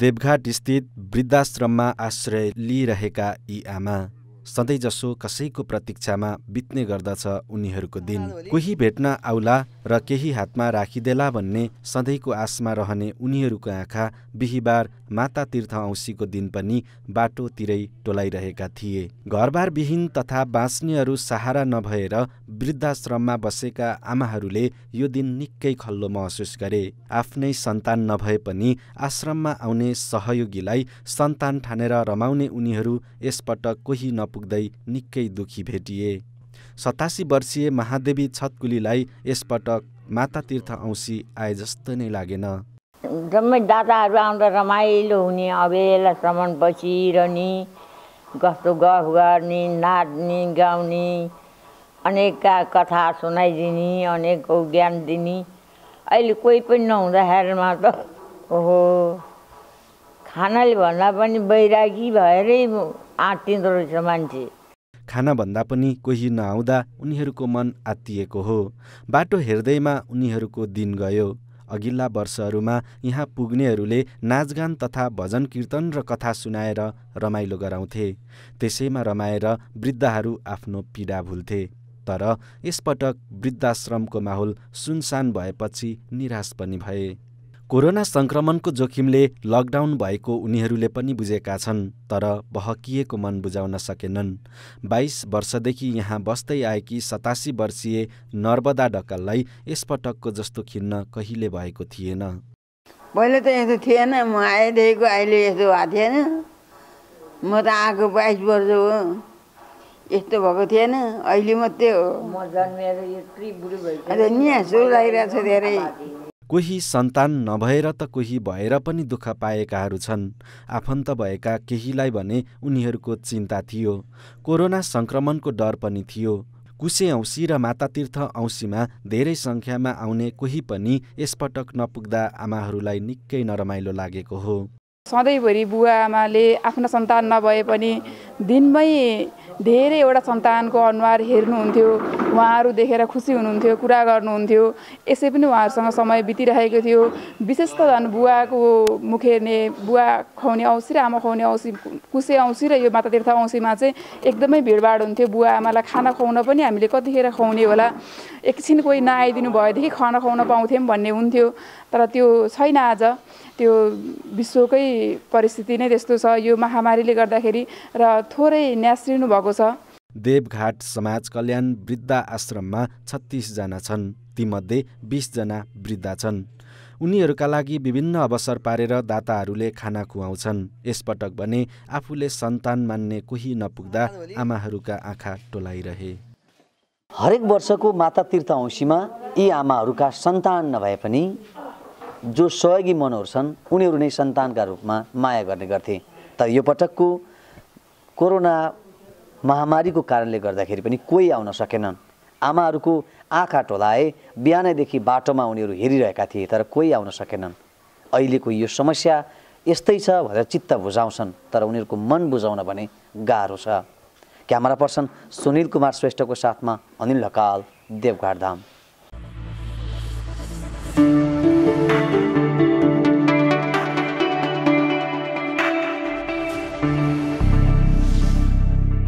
देवघाटस्थित वृद्धाश्रममा आश्रय लिइरहेका यी आमा सधैँजसो कसैको प्रतीक्षामा बित्ने गर्दछ उनीहरूको दिन कोही भेट्न आउला र केही हातमा राखिदेला भन्ने सधैँको आशमा रहने उनीहरूको आँखा बिहिबार माता तीर्थ औँसीको दिन पनि बाटोतिरै टोलाइरहेका थिए घरबारविहीन तथा बाँच्नेहरू सहारा नभएर वृद्धाश्रममा बसेका आमाहरूले यो दिन निकै खल्लो महसुस गरे आफ्नै सन्तान नभए पनि आश्रममा आउने सहयोगीलाई सन्तान ठानेर रमाउने उनीहरू यसपटक कोही न पुग्दै निकै दुखी भेटिए सतासी वर्षीय महादेवी छतकुलीलाई यसपटक माता तीर्थ औँसी आए जस्तो नै लागेन जम्मै दादाहरू आउँदा रमाइलो हुने अबेलासम्म बसिरहने कस्तो गफ गर्ने नाच्ने गाउने अनेकका कथा सुनाइदिने अनेकको ज्ञान दिने अहिले कोही पनि नहुँदाखेरिमा त ओहो खानाले भन्दा पनि बैरागी भएरै आतिन्द्र रहेछ मान्छे खानाभन्दा पनि कोही नआउँदा उनीहरूको मन आत्तिएको हो बाटो हेर्दैमा उनीहरूको दिन गयो अघिल्ला वर्षहरूमा यहाँ पुग्नेहरूले नाचगान तथा भजन कीर्तन र कथा सुनाएर रमाइलो गराउँथे त्यसैमा रमाएर वृद्धहरू आफ्नो पीडा भुल्थे तर यसपटक वृद्धाश्रमको माहौल सुनसान भएपछि निराश पनि भए कोरोना संक्रमणको जोखिमले लकडाउन भएको उनीहरूले पनि बुझेका छन् तर बहकिएको मन बुझाउन सकेनन् बाइस वर्षदेखि यहाँ बस्दै आएकी सतासी वर्षीय नर्मदा डकललाई यसपटकको जस्तो खिन्न कहिले भएको थिएन पहिले त यस्तो थिएन म आएदेखिको अहिले यस्तो भएको थिएन म त आएको बाइस वर्ष हो यस्तो भएको थिएन अहिले मात्रै हो म जन्मेर बुढो नि लागिरहेको छ धेरै कोही सन्तान नभएर त कोही भएर पनि दुःख पाएकाहरू छन् आफन्त भएका केहीलाई भने उनीहरूको चिन्ता थियो कोरोना सङ्क्रमणको डर पनि थियो कुसे औँसी र मातातीर्थ औँसीमा धेरै सङ्ख्यामा आउने कोही पनि यसपटक नपुग्दा आमाहरूलाई निकै नरमाइलो लागेको हो सधैँभरि बुवा आमाले आफ्नो सन्तान नभए पनि दिनमै धेरैवटा सन्तानको अनुहार हेर्नुहुन्थ्यो उहाँहरू देखेर खुसी हुनुहुन्थ्यो कुरा गर्नुहुन्थ्यो यसै पनि उहाँहरूसँग समय बितिरहेको थियो विशेष त झन् बुवाको मुख हेर्ने बुवा खुवाउने औँसी र आमा खुवाउने औँसी कुसे औँसी र यो माता तीर्थ औँसीमा चाहिँ एकदमै भिडभाड हुन्थ्यो बुवा आमालाई खाना खुवाउन पनि हामीले कतिखेर खुवाउने होला एकछिन कोही नआइदिनु भएदेखि खाना खुवाउन पाउँथ्यौँ भन्ने हुन्थ्यो तर त्यो छैन आज त्यो विश्वकै परिस्थिति नै त्यस्तो छ यो महामारीले गर्दाखेरि र थोरै न्यास्रिनु भएको छ देवघाट समाज कल्याण वृद्ध आश्रममा छत्तिसजना छन् तीमध्ये बिसजना वृद्धा छन् उनीहरूका लागि विभिन्न अवसर पारेर दाताहरूले खाना खुवाउँछन् यसपटक भने आफूले सन्तान मान्ने कोही नपुग्दा आमाहरूका आँखा टोलाइरहे हरेक वर्षको माता तीर्थ औँसीमा यी आमाहरूका सन्तान नभए पनि जो सहयोगी मनोहरू छन् उनीहरू नै सन्तानका रूपमा माया गर्ने गर्थे तर यो पटकको कोरोना महामारीको कारणले गर्दाखेरि पनि कोही आउन सकेनन् आमाहरूको आँखा टोलाए बिहानैदेखि बाटोमा उनीहरू हेरिरहेका थिए तर कोही आउन सकेनन् अहिलेको यो समस्या यस्तै छ भनेर चित्त बुझाउँछन् तर उनीहरूको मन बुझाउन भने गाह्रो छ क्यामेरा पर्सन सुनिल कुमार श्रेष्ठको साथमा अनिल ढकाल देवघाट